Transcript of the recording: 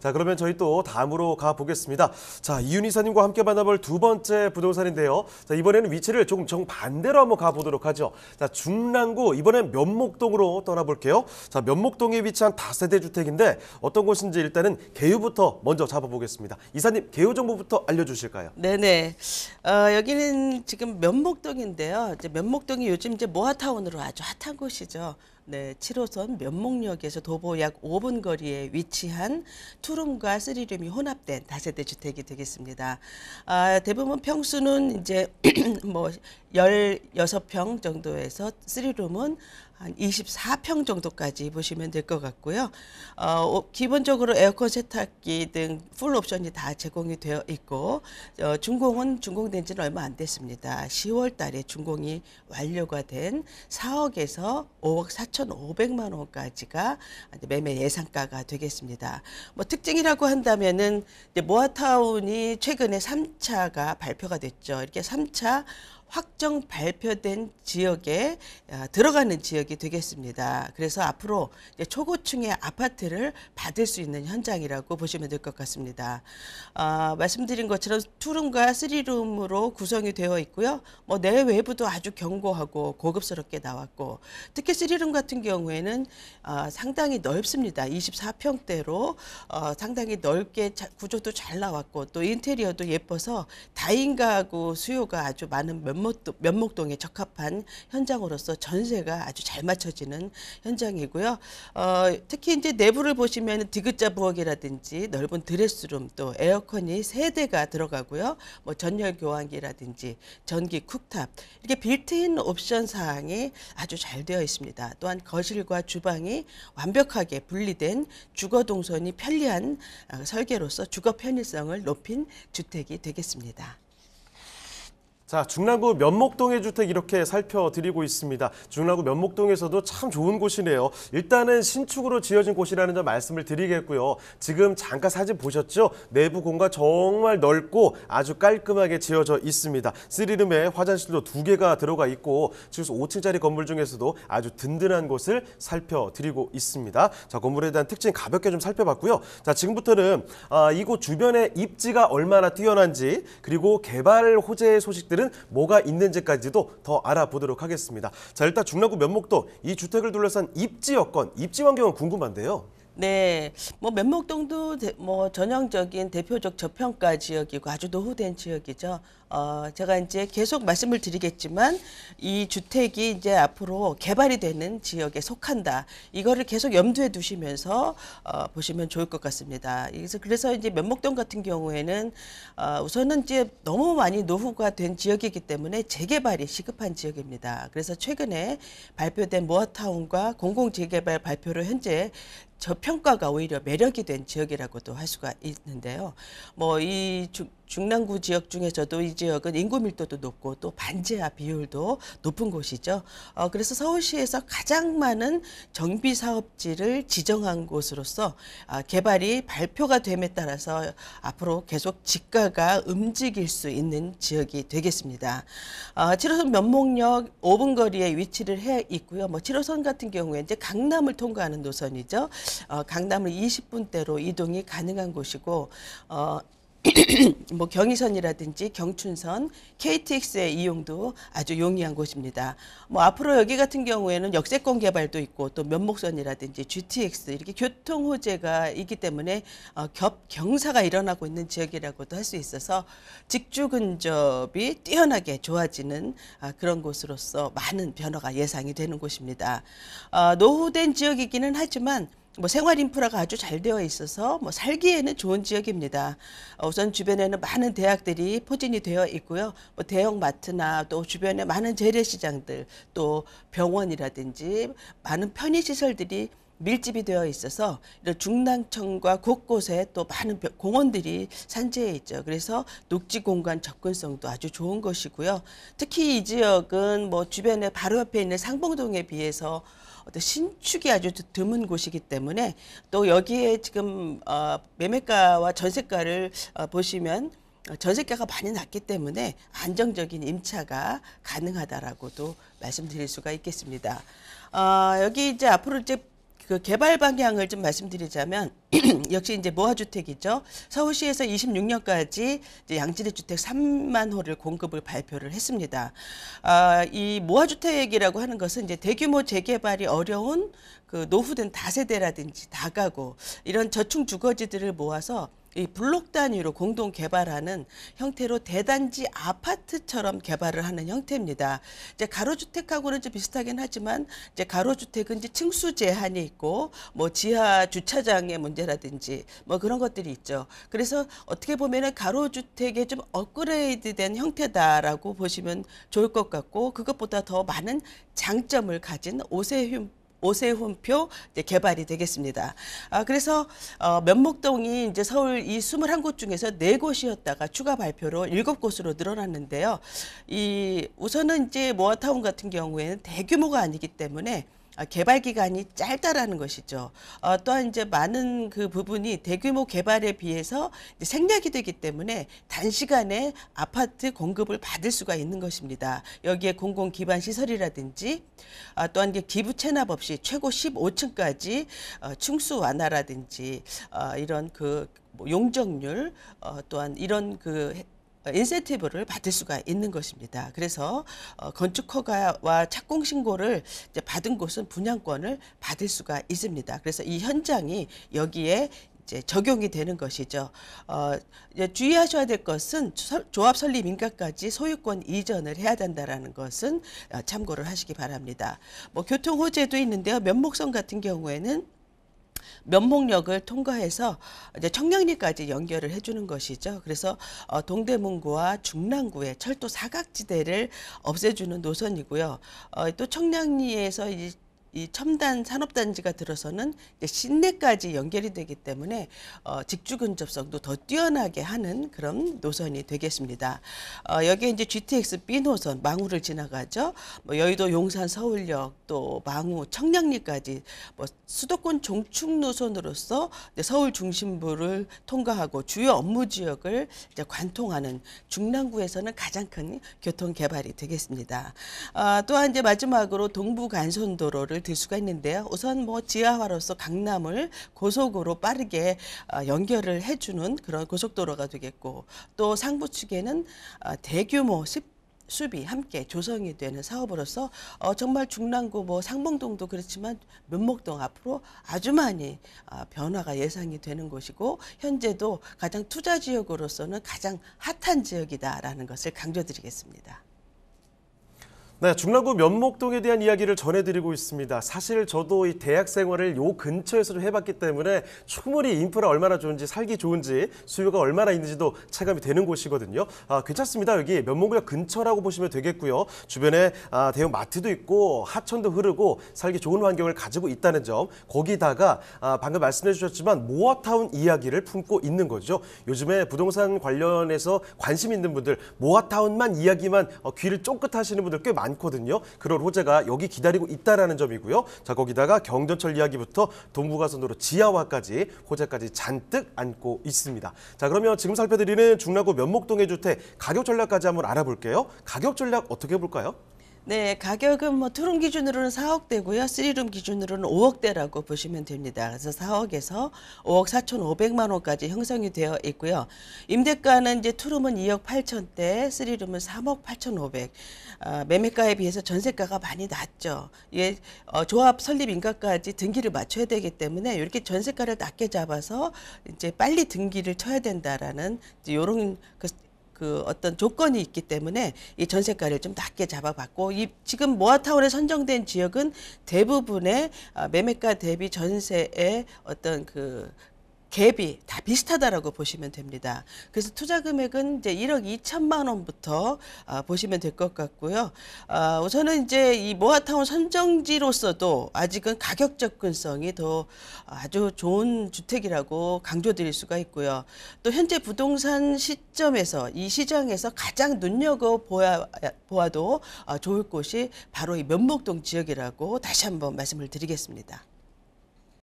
자 그러면 저희 또 다음으로 가보겠습니다. 자 이윤 희사님과 함께 만나볼 두 번째 부동산인데요. 자 이번에는 위치를 조금 정반대로 한번 가보도록 하죠. 자 중랑구 이번엔 면목동으로 떠나볼게요. 자 면목동에 위치한 다세대 주택인데 어떤 곳인지 일단은 개요부터 먼저 잡아보겠습니다. 이사님 개요 정보부터 알려주실까요? 네네. 어, 여기는 지금 면목동인데요. 이제 면목동이 요즘 이제 모아타운으로 아주 핫한 곳이죠. 네, 7호선 면목역에서 도보 약 5분 거리에 위치한 투룸과 쓰리룸이 혼합된 다세대 주택이 되겠습니다. 아, 대부분 평수는 이제 뭐 16평 정도에서 쓰리룸은 한 24평 정도까지 보시면 될 것 같고요. 어, 기본적으로 에어컨 세탁기 등 풀 옵션이 다 제공이 되어 있고 어, 준공은 준공된 지는 얼마 안 됐습니다. 10월 달에 준공이 완료가 된 4억에서 5억 4,500만 원까지가 매매 예상가가 되겠습니다. 뭐 특징이라고 한다면은 모아타운이 최근에 3차가 발표가 됐죠. 이렇게 3차 확정 발표된 지역에 아, 들어가는 지역이 되겠습니다. 그래서 앞으로 초고층의 아파트를 받을 수 있는 현장이라고 보시면 될 것 같습니다. 어, 말씀드린 것처럼 투룸과 쓰리룸으로 구성이 되어 있고요. 뭐 내외부도 아주 견고하고 고급스럽게 나왔고 특히 쓰리룸 같은 경우에는 아, 상당히 넓습니다. 24평대로 어, 상당히 넓게 구조도 잘 나왔고 또 인테리어도 예뻐서 다인가구 수요가 아주 많은 면 면목동, 면목동에 적합한 현장으로서 전세가 아주 잘 맞춰지는 현장이고요. 어, 특히 이제 내부를 보시면 디귿자 부엌이라든지 넓은 드레스룸 또 에어컨이 세 대가 들어가고요. 뭐 전열 교환기라든지 전기 쿡탑 이렇게 빌트인 옵션 사항이 아주 잘 되어 있습니다. 또한 거실과 주방이 완벽하게 분리된 주거 동선이 편리한 어, 설계로서 주거 편의성을 높인 주택이 되겠습니다. 자, 중랑구 면목동의 주택 이렇게 살펴드리고 있습니다. 중랑구 면목동에서도 참 좋은 곳이네요. 일단은 신축으로 지어진 곳이라는 점 말씀을 드리겠고요. 지금 잠깐 사진 보셨죠? 내부 공간 정말 넓고 아주 깔끔하게 지어져 있습니다. 쓰리룸에 화장실도 두 개가 들어가 있고 지금 5층짜리 건물 중에서도 아주 든든한 곳을 살펴드리고 있습니다. 자, 건물에 대한 특징 가볍게 좀 살펴봤고요. 자, 지금부터는 아, 이곳 주변의 입지가 얼마나 뛰어난지 그리고 개발 호재의 소식들 주택들은 뭐가 있는지까지도 더 알아보도록 하겠습니다. 자, 일단 중랑구 면목도 이 주택을 둘러싼 입지 여건, 입지 환경은 궁금한데요. 네, 뭐 면목동도 뭐 전형적인 대표적 저평가 지역이고 아주 노후된 지역이죠. 어, 제가 이제 계속 말씀을 드리겠지만 이 주택이 이제 앞으로 개발이 되는 지역에 속한다. 이거를 계속 염두에 두시면서 어, 보시면 좋을 것 같습니다. 그래서 그래서 이제 면목동 같은 경우에는 어, 우선은 이제 너무 많이 노후가 된 지역이기 때문에 재개발이 시급한 지역입니다. 그래서 최근에 발표된 모아타운과 공공재개발 발표를 현재 저평가가 오히려 매력이 된 지역이라고도 할 수가 있는데요. 뭐이 중랑구 지역 중에서도 이 지역은 인구 밀도도 높고 또 반지하 비율도 높은 곳이죠. 어, 그래서 서울시에서 가장 많은 정비 사업지를 지정한 곳으로서 아, 개발이 발표가 됨에 따라서 앞으로 계속 집가가 움직일 수 있는 지역이 되겠습니다. 아, 어, 7호선 면목역 5분 거리에 위치를 해 있고요. 뭐 7호선 같은 경우에 이제 강남을 통과하는 노선이죠. 어, 강남을 20분대로 이동이 가능한 곳이고 어, 뭐 경의선이라든지 경춘선, KTX의 이용도 아주 용이한 곳입니다. 뭐 앞으로 여기 같은 경우에는 역세권 개발도 있고 또 면목선이라든지 GTX 이렇게 교통 호재가 있기 때문에 어, 겹 경사가 일어나고 있는 지역이라고도 할 수 있어서 직주 근접이 뛰어나게 좋아지는 아, 그런 곳으로서 많은 변화가 예상이 되는 곳입니다. 어, 노후된 지역이기는 하지만 뭐 생활 인프라가 아주 잘 되어 있어서 뭐 살기에는 좋은 지역입니다. 어, 우선 주변에는 많은 대학들이 포진이 되어 있고요. 뭐 대형 마트나 또 주변에 많은 재래시장들 또 병원이라든지 많은 편의시설들이 밀집이 되어 있어서 이런 중랑천과 곳곳에 또 많은 공원들이 산재해 있죠. 그래서 녹지 공간 접근성도 아주 좋은 것이고요. 특히 이 지역은 뭐 주변에 바로 앞에 있는 상봉동에 비해서 어떤 신축이 아주 드문 곳이기 때문에 또 여기에 지금 어, 매매가와 전세가를 어, 보시면 어, 전세가가 많이 낮기 때문에 안정적인 임차가 가능하다라고도 말씀드릴 수가 있겠습니다. 어, 여기 이제 앞으로 이제 그 개발 방향을 좀 말씀드리자면 역시 이제 모아주택이죠. 서울시에서 26년까지 이제 양질의 주택 3만 호를 공급을 발표를 했습니다. 아, 이 모아주택이라고 하는 것은 이제 대규모 재개발이 어려운 그 노후된 다세대라든지 다가구 이런 저층 주거지들을 모아서 이 블록 단위로 공동 개발하는 형태로 대단지 아파트처럼 개발을 하는 형태입니다. 이제 가로주택하고는 좀 비슷하긴 하지만 이제 가로주택은 이제 층수 제한이 있고 뭐 지하 주차장의 문제라든지 뭐 그런 것들이 있죠. 그래서 어떻게 보면은 가로주택의 좀 업그레이드된 형태다라고 보시면 좋을 것 같고 그것보다 더 많은 장점을 가진 오세훈 오세훈표 이제 개발이 되겠습니다. 아, 그래서 어, 면목동이 이제 서울 이 21곳 중에서 4곳이었다가 추가 발표로 7곳으로 늘어났는데요. 이 우선은 이제 모아타운 같은 경우에는 대규모가 아니기 때문에 아, 개발 기간이 짧다라는 것이죠. 어, 또한 이제 많은 그 부분이 대규모 개발에 비해서 생략이 되기 때문에 단시간에 아파트 공급을 받을 수가 있는 것입니다. 여기에 공공 기반 시설이라든지 어, 또한 이제 기부 체납 없이 최고 15층까지 어, 충수 완화라든지 어, 이런 그 뭐 용적률 어, 또한 이런 그 인센티브를 받을 수가 있는 것입니다. 그래서 어, 건축허가와 착공 신고를 받은 곳은 분양권을 받을 수가 있습니다. 그래서 이 현장이 여기에 이제 적용이 되는 것이죠. 어, 이제 주의하셔야 될 것은 조합 설립 인가까지 소유권 이전을 해야 된다는 것은 어, 참고를 하시기 바랍니다. 뭐 교통 호재도 있는데요. 면목성 같은 경우에는 면목역을 통과해서 이제 청량리까지 연결을 해주는 것이죠. 그래서 어, 동대문구와 중랑구의 철도 사각지대를 없애주는 노선이고요. 어, 또 청량리에서 이이 첨단 산업단지가 들어서는 시내까지 연결이 되기 때문에 어, 직주 근접성도 더 뛰어나게 하는 그런 노선이 되겠습니다. 어, 여기에 이제 GTX B 노선 망우를 지나가죠. 뭐 여의도 용산 서울역 또 망우 청량리까지 뭐 수도권 종충 노선으로서 서울 중심부를 통과하고 주요 업무 지역을 이제 관통하는 중랑구에서는 가장 큰 교통 개발이 되겠습니다. 아, 또한 이제 마지막으로 동부 간선도로를 될 수가 있는데요. 우선 뭐 지하화로서 강남을 고속으로 빠르게 어, 연결을 해주는 그런 고속도로가 되겠고 또 상부 측에는 어, 대규모 10 숲이 함께 조성이 되는 사업으로서 어, 정말 중랑구 뭐 상봉동도 그렇지만 면목동 앞으로 아주 많이 어, 변화가 예상이 되는 곳이고 현재도 가장 투자 지역으로서는 가장 핫한 지역이다라는 것을 강조드리겠습니다. 네, 중랑구 면목동에 대한 이야기를 전해드리고 있습니다. 사실 저도 이 대학 생활을 요 근처에서 해봤기 때문에 충분히 인프라 얼마나 좋은지 살기 좋은지 수요가 얼마나 있는지도 체감이 되는 곳이거든요. 아, 괜찮습니다. 여기 면목역 근처라고 보시면 되겠고요. 주변에 아, 대형 마트도 있고 하천도 흐르고 살기 좋은 환경을 가지고 있다는 점 거기다가 아, 방금 말씀해 주셨지만 모아타운 이야기를 품고 있는 거죠. 요즘에 부동산 관련해서 관심 있는 분들 모아타운만 이야기만 어, 귀를 쫑긋하시는 분들 꽤 많아요. 많거든요. 그런 호재가 여기 기다리고 있다라는 점이고요. 자 거기다가 경전철 이야기부터 동부가선도로 지하화까지 호재까지 잔뜩 안고 있습니다. 자 그러면 지금 살펴드리는 중랑구 면목동의 주택 가격 전략까지 한번 알아볼게요. 가격 전략 어떻게 볼까요? 네, 가격은 뭐 투룸 기준으로는 4억대고요. 3룸 기준으로는 5억대라고 보시면 됩니다. 그래서 4억에서 5억 4,500만 원까지 형성이 되어 있고요. 임대가는 이제 투룸은 2억 8천대, 3룸은 3억 8,500. 매매가에 비해서 전세가가 많이 낮죠. 예, 어, 조합 설립 인가까지 등기를 맞춰야 되기 때문에 이렇게 전세가를 낮게 잡아서 이제 빨리 등기를 쳐야 된다라는 이제 요런 그그 어떤 조건이 있기 때문에 이 전세가를 좀 낮게 잡아봤고 이 지금 모아타운에 선정된 지역은 대부분의 아, 매매가 대비 전세의 어떤 그 갭이 다 비슷하다라고 보시면 됩니다. 그래서 투자 금액은 이제 1억 2천만 원부터 어, 보시면 될 것 같고요. 어, 우선은 이제 이 모아타운 선정지로서도 아직은 가격 접근성이 더 어, 아주 좋은 주택이라고 강조드릴 수가 있고요. 또 현재 부동산 시점에서 이 시장에서 가장 눈여겨 보아, 보아도 어, 좋을 곳이 바로 이 면목동 지역이라고 다시 한번 말씀을 드리겠습니다.